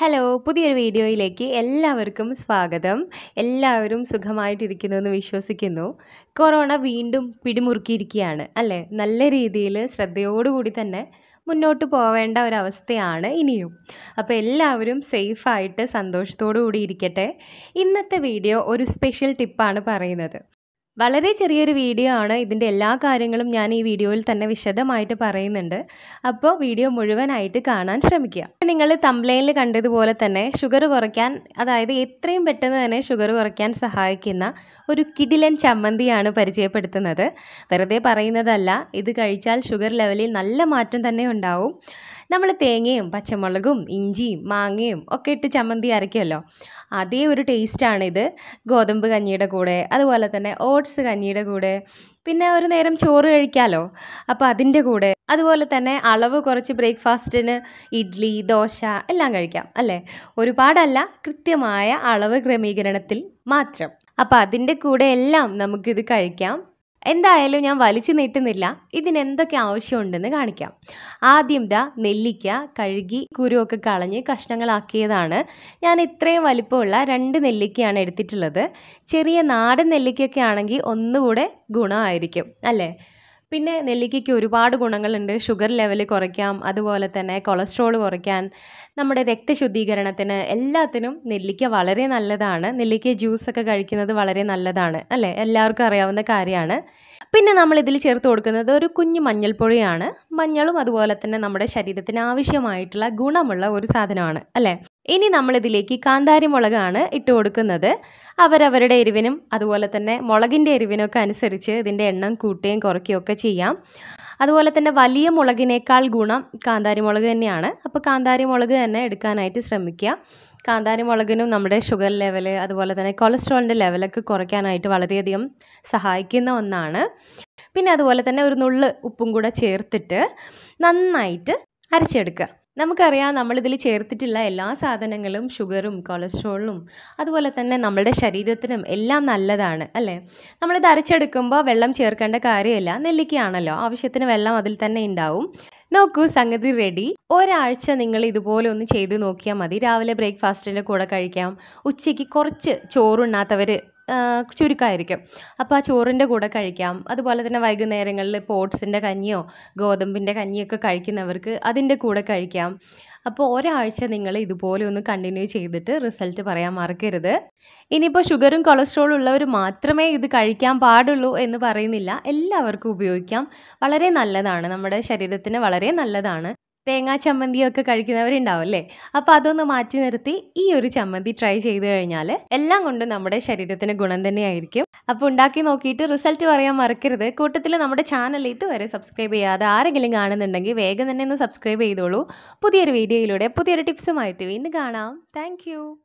hello പുതിയൊരു വീഡിയോയിലേക്ക് എല്ലാവർക്കും സ്വാഗതം എല്ലാവരും സുഖമായിട്ടിരിക്കുന്നു എന്ന് വിശ്വസിക്കുന്നു കൊറോണ വീണ്ടും പിടിമുറുക്കിയിരിക്കുകയാണ് അല്ലേ നല്ല രീതിയിൽ ശ്രദ്ധയോടുകൂടി തന്നെ മുന്നോട്ട് പോവേണ്ട ഒരവസ്ഥയാണ് ഇനിയും അപ്പോൾ എല്ലാവരും സേഫായിട്ട് സന്തോഷത്തോടു കൂടി ഇരിക്കട്ടെ ഇന്നത്തെ വീഡിയോ ഒരു സ്പെഷ്യൽ ടിപ്പാണ് പറയുന്നത് വളരെ ചെറിയൊരു വീഡിയോ ആണ് ഇതിൻ്റെ എല്ലാ കാര്യങ്ങളും ഞാൻ ഈ വീഡിയോയിൽ തന്നെ വിശദമായിട്ട് പറയുന്നുണ്ട് അപ്പോൾ വീഡിയോ മുഴുവനായിട്ട് കാണാൻ ശ്രമിക്കുക നിങ്ങൾ തംബ്ലൈനിൽ കണ്ടതുപോലെ തന്നെ ഷുഗർ കുറയ്ക്കാൻ അതായത് എത്രയും പെട്ടെന്ന് തന്നെ ഷുഗർ കുറയ്ക്കാൻ സഹായിക്കുന്ന ഒരു കിടിലൻ ചമ്മന്തിയാണ് പരിചയപ്പെടുത്തുന്നത് വെറുതെ പറയുന്നതല്ല ഇത് കഴിച്ചാൽ ഷുഗർ ലെവലിൽ നല്ല മാറ്റം തന്നെ ഉണ്ടാവും നമ്മൾ തേങ്ങയും പച്ചമുളകും ഇഞ്ചിയും മാങ്ങയും ഒക്കെ ഇട്ട് ചമ്മന്തി അരയ്ക്കുമല്ലോ അതേ ഒരു ടേസ്റ്റാണിത് ഗോതമ്പ് കഞ്ഞിയുടെ കൂടെ അതുപോലെ തന്നെ ഓട്ട് ഓട്സ് കഞ്ഞിയുടെ കൂടെ പിന്നെ ഒരു നേരം ചോറ് കഴിക്കാമല്ലോ അപ്പോൾ അതിൻ്റെ കൂടെ അതുപോലെ തന്നെ അളവ് കുറച്ച് ബ്രേക്ക്ഫാസ്റ്റിന് ഇഡ്ലി ദോശ എല്ലാം കഴിക്കാം അല്ലേ ഒരുപാടല്ല കൃത്യമായ അളവ് ക്രമീകരണത്തിൽ മാത്രം അപ്പോൾ അതിൻ്റെ കൂടെ എല്ലാം നമുക്കിത് കഴിക്കാം എന്തായാലും ഞാൻ വലിച്ചു നീട്ടുന്നില്ല ഇതിനെന്തൊക്കെ ആവശ്യമുണ്ടെന്ന് കാണിക്കാം ആദ്യം ദാ നെല്ലിക്ക കഴുകി കുരുവൊക്കെ കളഞ്ഞ് കഷ്ണങ്ങളാക്കിയതാണ് ഞാൻ ഇത്രയും വലിപ്പമുള്ള രണ്ട് നെല്ലിക്കയാണ് എടുത്തിട്ടുള്ളത് ചെറിയ നാടൻ നെല്ലിക്കയൊക്കെ ആണെങ്കിൽ ഒന്നുകൂടെ ഗുണമായിരിക്കും അല്ലേ പിന്നെ നെല്ലിക്കയ്ക്ക് ഒരുപാട് ഗുണങ്ങളുണ്ട് ഷുഗർ ലെവൽ കുറയ്ക്കാം അതുപോലെ തന്നെ കൊളസ്ട്രോൾ കുറയ്ക്കാൻ നമ്മുടെ രക്തശുദ്ധീകരണത്തിന് എല്ലാത്തിനും നെല്ലിക്ക വളരെ നല്ലതാണ് നെല്ലിക്ക ജ്യൂസൊക്കെ കഴിക്കുന്നത് വളരെ നല്ലതാണ് അല്ലേ എല്ലാവർക്കും അറിയാവുന്ന കാര്യമാണ് പിന്നെ നമ്മൾ ഇതിൽ ചേർത്ത് കൊടുക്കുന്നത് ഒരു കുഞ്ഞു മഞ്ഞൾപ്പൊഴിയാണ് മഞ്ഞളും അതുപോലെ തന്നെ നമ്മുടെ ശരീരത്തിന് ആവശ്യമായിട്ടുള്ള ഗുണമുള്ള ഒരു സാധനമാണ് അല്ലേ ഇനി നമ്മളിതിലേക്ക് കാന്താരി മുളകാണ് ഇട്ട് കൊടുക്കുന്നത് അവരവരുടെ എരിവിനും അതുപോലെ തന്നെ മുളകിൻ്റെ എരിവിനൊക്കെ അനുസരിച്ച് ഇതിൻ്റെ എണ്ണം കൂട്ടുകയും കുറയ്ക്കുകയും ഒക്കെ ചെയ്യാം അതുപോലെ തന്നെ വലിയ മുളകിനേക്കാൾ ഗുണം കാന്താരി മുളക് തന്നെയാണ് അപ്പോൾ കാന്താരി മുളക് തന്നെ എടുക്കാനായിട്ട് ശ്രമിക്കുക കാന്താരി മുളകിനും നമ്മുടെ ഷുഗർ ലെവൽ അതുപോലെ തന്നെ കൊളസ്ട്രോളിൻ്റെ ലെവലൊക്കെ കുറയ്ക്കാനായിട്ട് വളരെയധികം സഹായിക്കുന്ന ഒന്നാണ് പിന്നെ അതുപോലെ തന്നെ ഒരു നുള്ള് ഉപ്പും കൂടെ ചേർത്തിട്ട് നന്നായിട്ട് അരച്ചെടുക്കുക നമുക്കറിയാം നമ്മളിതിൽ ചേർത്തിട്ടുള്ള എല്ലാ സാധനങ്ങളും ഷുഗറും കൊളസ്ട്രോളും അതുപോലെ തന്നെ നമ്മളുടെ ശരീരത്തിനും എല്ലാം നല്ലതാണ് അല്ലേ നമ്മളിത് അരച്ചെടുക്കുമ്പോൾ വെള്ളം ചേർക്കേണ്ട കാര്യമില്ല നെല്ലിക്കയാണല്ലോ ആവശ്യത്തിന് വെള്ളം അതിൽ തന്നെ ഉണ്ടാവും നോക്കൂ സംഗതി റെഡി ഒരാഴ്ച നിങ്ങൾ ഇതുപോലെ ഒന്ന് ചെയ്ത് നോക്കിയാൽ മതി രാവിലെ ബ്രേക്ക്ഫാസ്റ്റിൻ്റെ കൂടെ കഴിക്കാം ഉച്ചയ്ക്ക് കുറച്ച് ചോറുണ്ണാത്തവർ ചുരുക്കമായിരിക്കും അപ്പോൾ ആ ചോറിൻ്റെ കൂടെ കഴിക്കാം അതുപോലെ തന്നെ വൈകുന്നേരങ്ങളിൽ ഇപ്പോൾ ഓട്സിൻ്റെ കഞ്ഞിയോ ഗോതമ്പിൻ്റെ കഞ്ഞിയൊക്കെ കഴിക്കുന്നവർക്ക് അതിൻ്റെ കൂടെ കഴിക്കാം അപ്പോൾ ഒരാഴ്ച നിങ്ങൾ ഇതുപോലെ ഒന്ന് കണ്ടിന്യൂ ചെയ്തിട്ട് റിസൾട്ട് പറയാൻ മറക്കരുത് ഇനിയിപ്പോൾ ഷുഗറും കൊളസ്ട്രോളും ഉള്ളവർ മാത്രമേ ഇത് കഴിക്കാൻ പാടുള്ളൂ എന്ന് പറയുന്നില്ല എല്ലാവർക്കും ഉപയോഗിക്കാം വളരെ നല്ലതാണ് നമ്മുടെ ശരീരത്തിന് വളരെ നല്ലതാണ് തേങ്ങാ ചമ്മന്തിയൊക്കെ കഴിക്കുന്നവരുണ്ടാവും അല്ലേ അപ്പോൾ അതൊന്ന് മാറ്റി നിർത്തി ഈ ഒരു ചമ്മന്തി ട്രൈ ചെയ്ത് കഴിഞ്ഞാൽ എല്ലാം കൊണ്ടും നമ്മുടെ ശരീരത്തിന് ഗുണം തന്നെയായിരിക്കും അപ്പൊ ഉണ്ടാക്കി നോക്കിയിട്ട് റിസൾട്ട് പറയാൻ മറക്കരുത് കൂട്ടത്തിൽ നമ്മുടെ ചാനൽ ഇതുവരെ സബ്സ്ക്രൈബ് ചെയ്യാതെ ആരെങ്കിലും കാണുന്നുണ്ടെങ്കിൽ വേഗം തന്നെ ഒന്ന് സബ്സ്ക്രൈബ് ചെയ്തോളൂ പുതിയൊരു വീഡിയോയിലൂടെ പുതിയൊരു ടിപ്സുമായിട്ട് വീണ്ടും കാണാം താങ്ക്